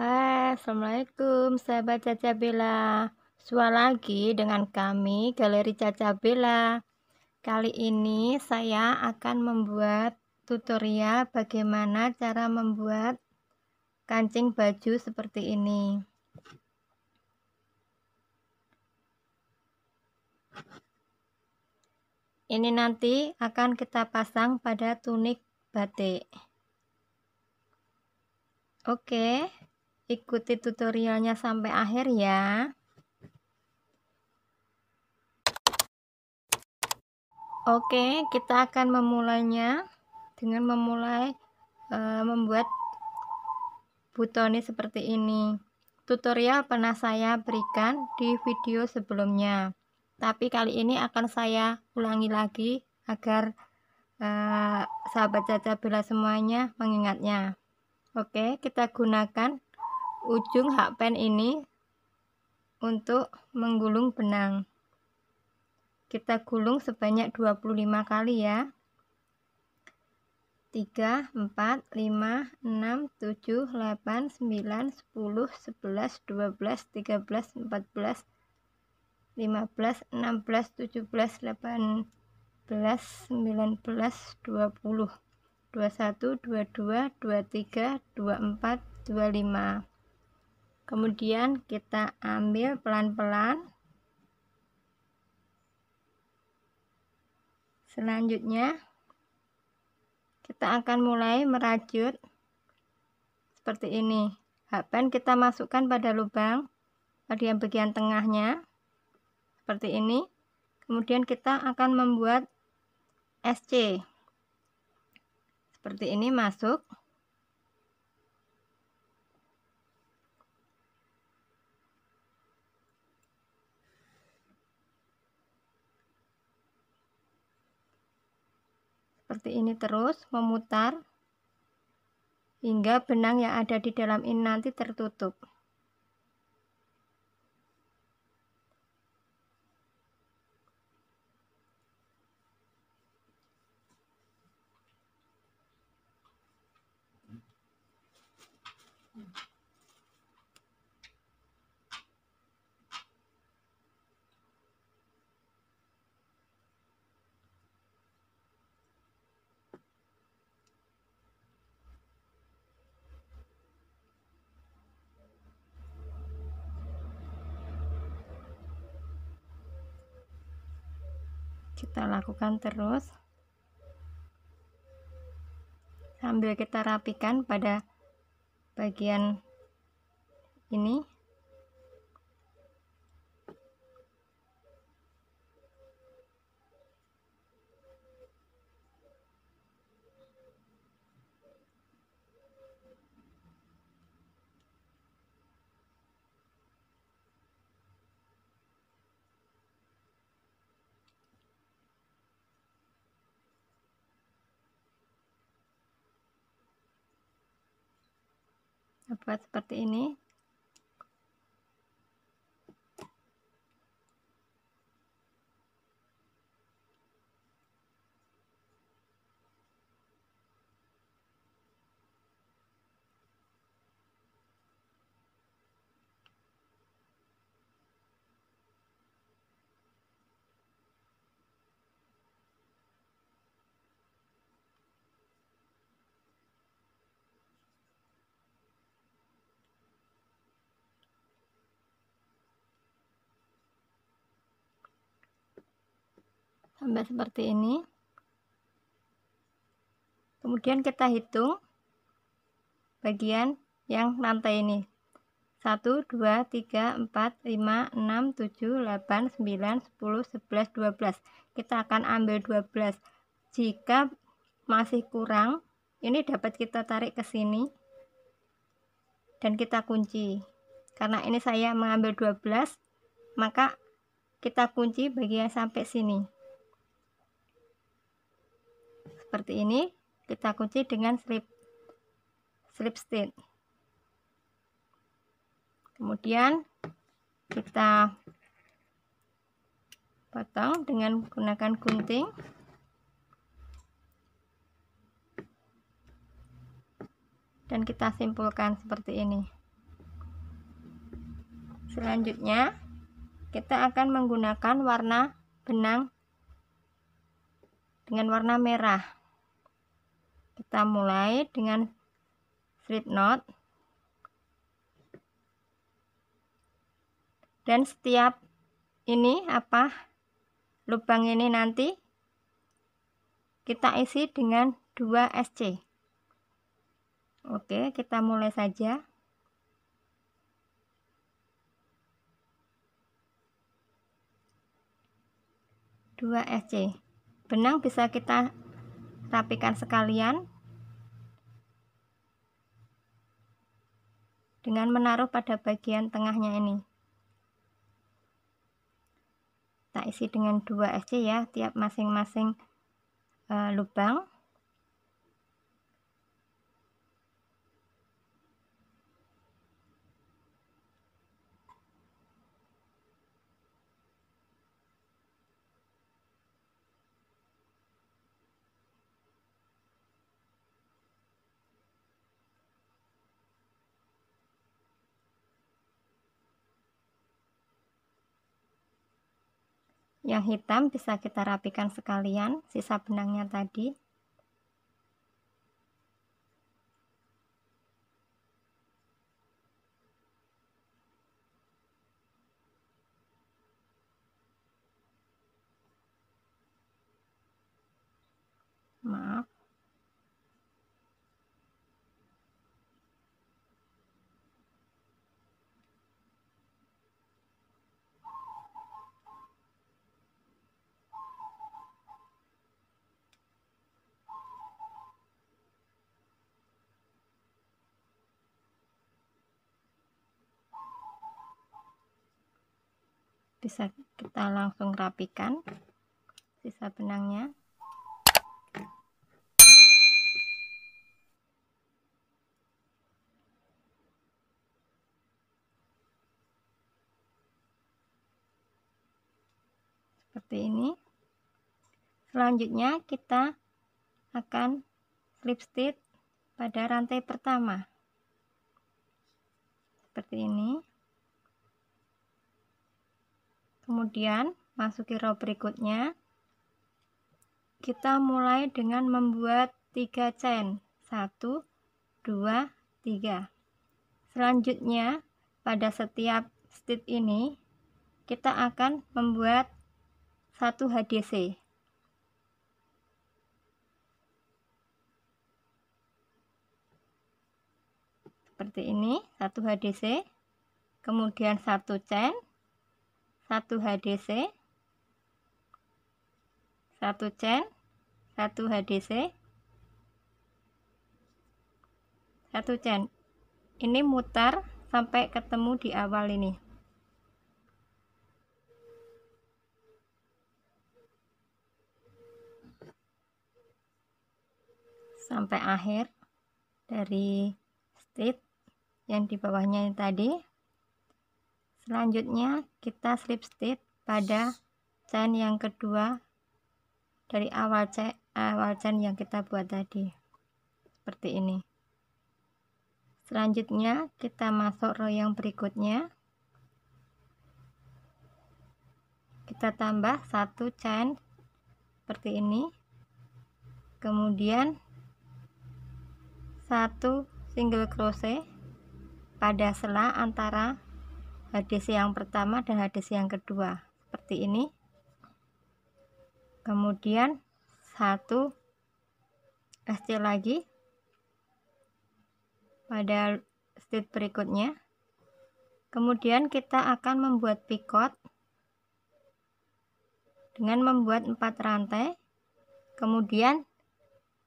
Hai, Assalamualaikum sahabat Caca Bella Sua lagi dengan kami Galeri Caca Bella Kali ini saya akan membuat tutorial bagaimana cara membuat kancing baju seperti ini Ini nanti akan kita pasang pada tunik batik Oke ikuti tutorialnya sampai akhir ya Oke kita akan memulainya dengan memulai e, membuat butoni seperti ini tutorial pernah saya berikan di video sebelumnya tapi kali ini akan saya ulangi lagi agar eh, sahabat caca bila semuanya mengingatnya oke kita gunakan ujung hakpen ini untuk menggulung benang kita gulung sebanyak 25 kali ya 3, 4, 5, 6, 7, 8, 9, 10, 11, 12, 13, 14, 15, 16, 17, 18, 19, 20 21, 22, 23, 24, 25 kemudian kita ambil pelan-pelan selanjutnya kita akan mulai merajut seperti ini Hakpen kita masukkan pada lubang pada bagian tengahnya seperti ini kemudian kita akan membuat SC seperti ini masuk seperti ini terus memutar hingga benang yang ada di dalam ini nanti tertutup kita lakukan terus sambil kita rapikan pada bagian ini buat seperti ini sampai seperti ini kemudian kita hitung bagian yang lantai ini 1, 2, 3, 4, 5, 6, 7, 8, 9, 10, 11, 12 kita akan ambil 12 jika masih kurang ini dapat kita tarik ke sini dan kita kunci karena ini saya mengambil 12 maka kita kunci bagian sampai sini seperti ini kita kunci dengan slip slip stitch kemudian kita potong dengan menggunakan gunting dan kita simpulkan seperti ini selanjutnya kita akan menggunakan warna benang dengan warna merah kita mulai dengan slip knot dan setiap ini apa lubang ini nanti kita isi dengan 2 SC Oke kita mulai saja dua SC benang bisa kita rapikan sekalian dengan menaruh pada bagian tengahnya ini tak isi dengan dua SC ya tiap masing-masing e, lubang Yang hitam bisa kita rapikan sekalian sisa benangnya tadi. bisa kita langsung rapikan sisa benangnya seperti ini selanjutnya kita akan slip stitch pada rantai pertama seperti ini Kemudian masuki row berikutnya. Kita mulai dengan membuat 3 chain. 1 2 3. Selanjutnya, pada setiap stitch ini kita akan membuat 1 HDC. Seperti ini, 1 HDC, kemudian 1 chain 1 HDC 1 chain 1 HDC 1 chain ini mutar sampai ketemu di awal ini sampai akhir dari stitch yang di bawahnya tadi selanjutnya kita slip stitch pada chain yang kedua dari awal chain, awal chain yang kita buat tadi seperti ini selanjutnya kita masuk row yang berikutnya kita tambah satu chain seperti ini kemudian satu single crochet pada sela antara Hadis yang pertama dan hadis yang kedua seperti ini kemudian satu SC lagi pada state berikutnya kemudian kita akan membuat picot dengan membuat empat rantai kemudian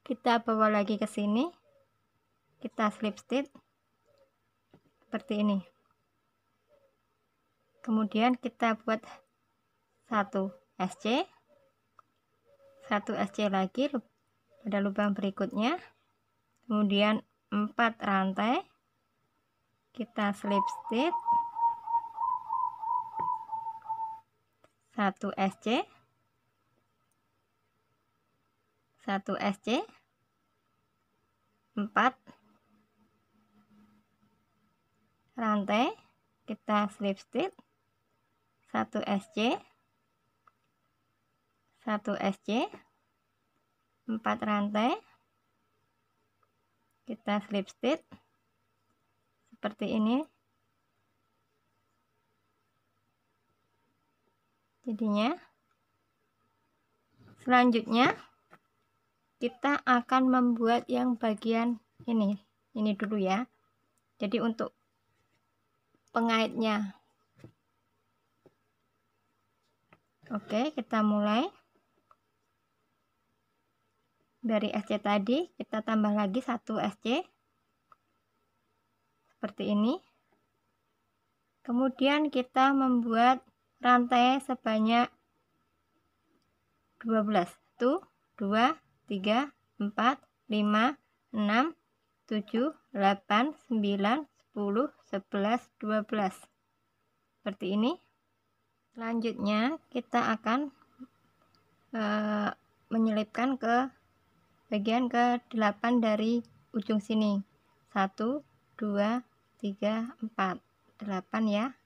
kita bawa lagi ke sini kita slip stitch seperti ini kemudian kita buat satu SC satu SC lagi pada lubang berikutnya kemudian empat rantai kita slip stitch satu SC satu SC empat rantai kita slip stitch 1 SC 1 SC 4 rantai kita slip stitch seperti ini jadinya selanjutnya kita akan membuat yang bagian ini ini dulu ya jadi untuk pengaitnya Oke, kita mulai. Dari SC tadi, kita tambah lagi satu SC. Seperti ini. Kemudian kita membuat rantai sebanyak 12. 1, 2, 3, 4, 5, 6, 7, 8, 9, 10, 11, 12. Seperti ini selanjutnya kita akan e, menyelipkan ke bagian ke 8 dari ujung sini 1 2 3 4 8 ya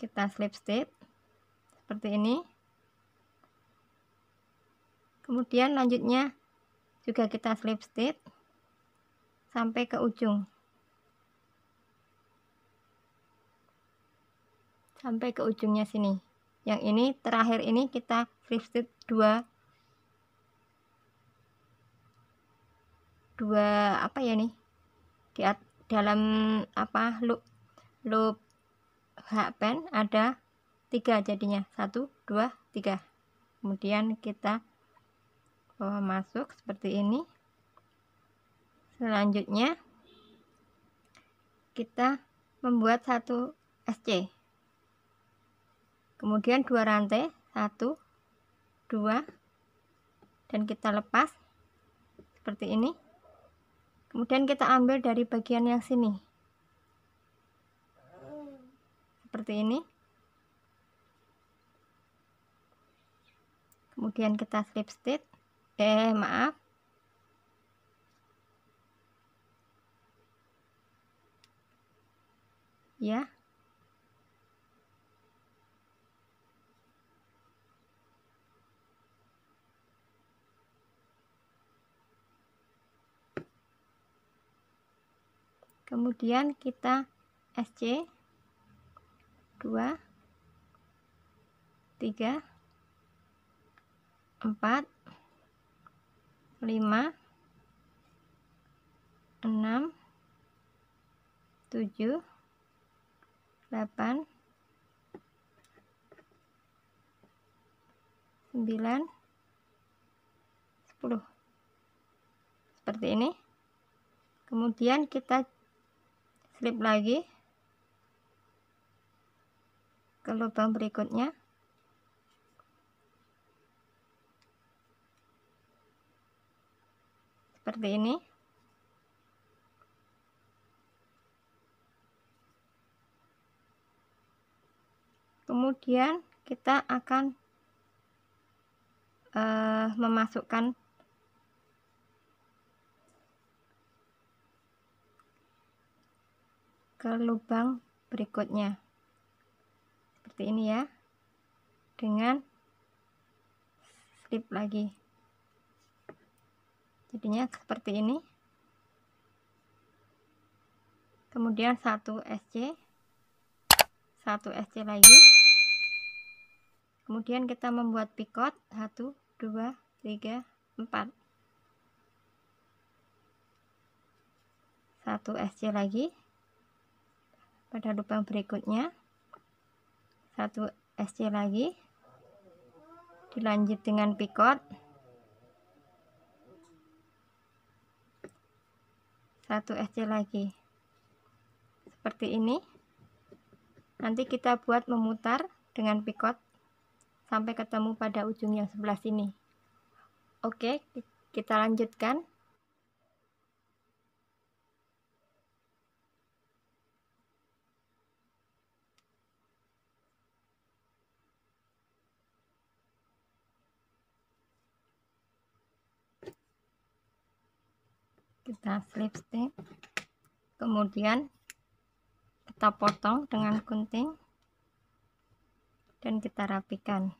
kita slip stitch seperti ini kemudian lanjutnya juga kita slip stitch sampai ke ujung sampai ke ujungnya sini yang ini terakhir ini kita slip stitch 2 dua apa ya nih di dalam apa loop loop hakpen ada tiga jadinya satu dua tiga kemudian kita bawa eh, masuk seperti ini selanjutnya kita membuat satu SC kemudian dua rantai satu dua dan kita lepas seperti ini kemudian kita ambil dari bagian yang sini seperti ini kemudian kita slip stitch eh maaf ya kemudian kita SC 2 3 4 5 6 7 8 9 10 seperti ini kemudian kita flip lagi ke lubang berikutnya seperti ini kemudian kita akan uh, memasukkan ke lubang berikutnya seperti ini ya dengan slip lagi jadinya seperti ini kemudian satu SC satu SC lagi kemudian kita membuat picot 1 2 3 4 satu SC lagi pada lubang berikutnya satu SC lagi dilanjut dengan picot satu SC lagi seperti ini nanti kita buat memutar dengan picot sampai ketemu pada ujung yang sebelah sini oke kita lanjutkan kita slip stitch kemudian kita potong dengan gunting dan kita rapikan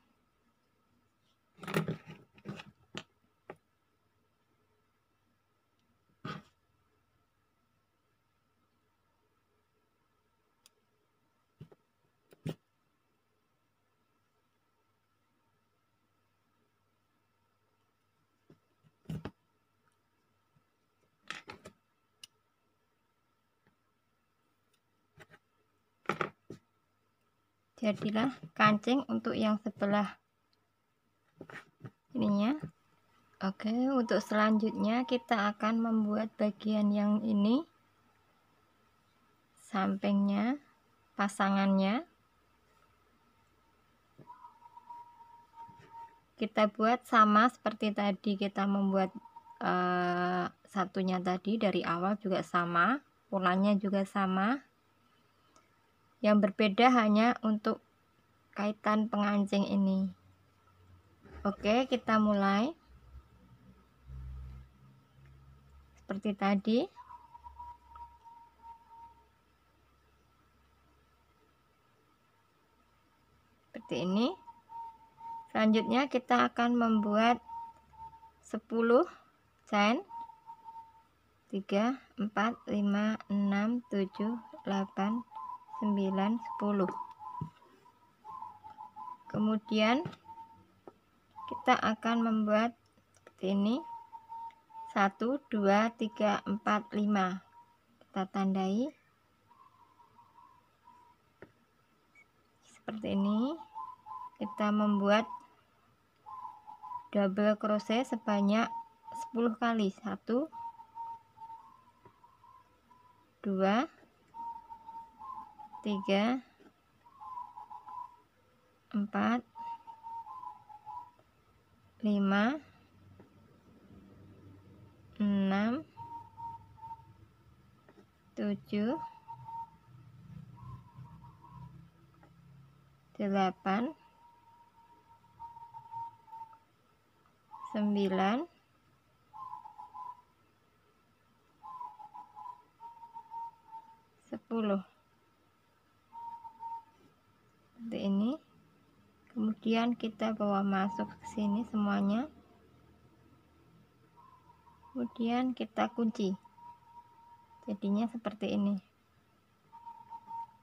jadilah kancing untuk yang sebelah ininya oke untuk selanjutnya kita akan membuat bagian yang ini sampingnya pasangannya kita buat sama seperti tadi kita membuat uh, satunya tadi dari awal juga sama polanya juga sama yang berbeda hanya untuk kaitan pengancing ini. Oke, kita mulai. Seperti tadi. Seperti ini. Selanjutnya kita akan membuat 10 chain 3 4 5 6 7 8 9, 10. Kemudian kita akan membuat seperti ini. 1 2 3 4 5. Kita tandai. Seperti ini. Kita membuat double crochet sebanyak 10 kali. 1 2 tiga empat lima enam tujuh delapan sembilan sepuluh seperti ini kemudian kita bawa masuk ke sini semuanya kemudian kita kunci jadinya seperti ini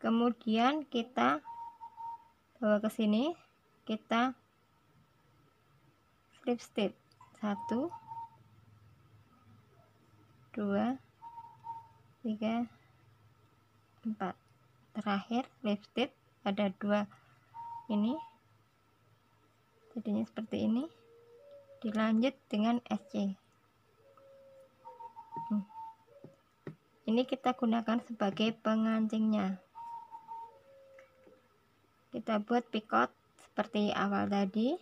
kemudian kita bawa ke sini kita slip stitch 1 2 3 4 terakhir slip stitch ada dua ini jadinya seperti ini dilanjut dengan SC hmm. ini kita gunakan sebagai pengancingnya kita buat picot seperti awal tadi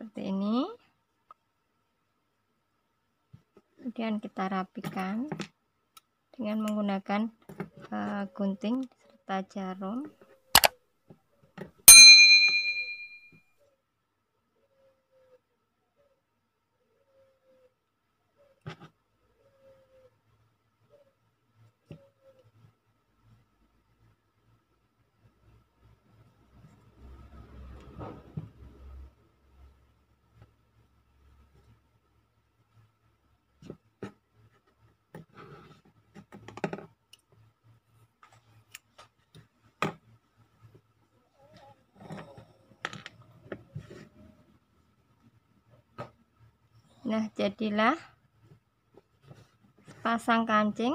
seperti ini kemudian kita rapikan dengan menggunakan uh, gunting serta jarum Nah, jadilah pasang kancing.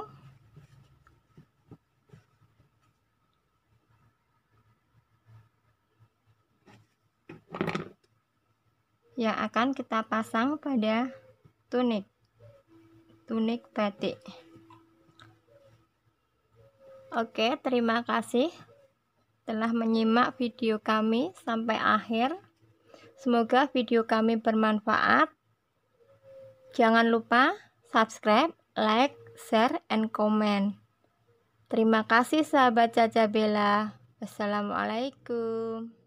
yang akan kita pasang pada tunik tunik batik oke terima kasih telah menyimak video kami sampai akhir semoga video kami bermanfaat Jangan lupa subscribe, like, share, and comment. Terima kasih sahabat Caca Bella. Wassalamualaikum.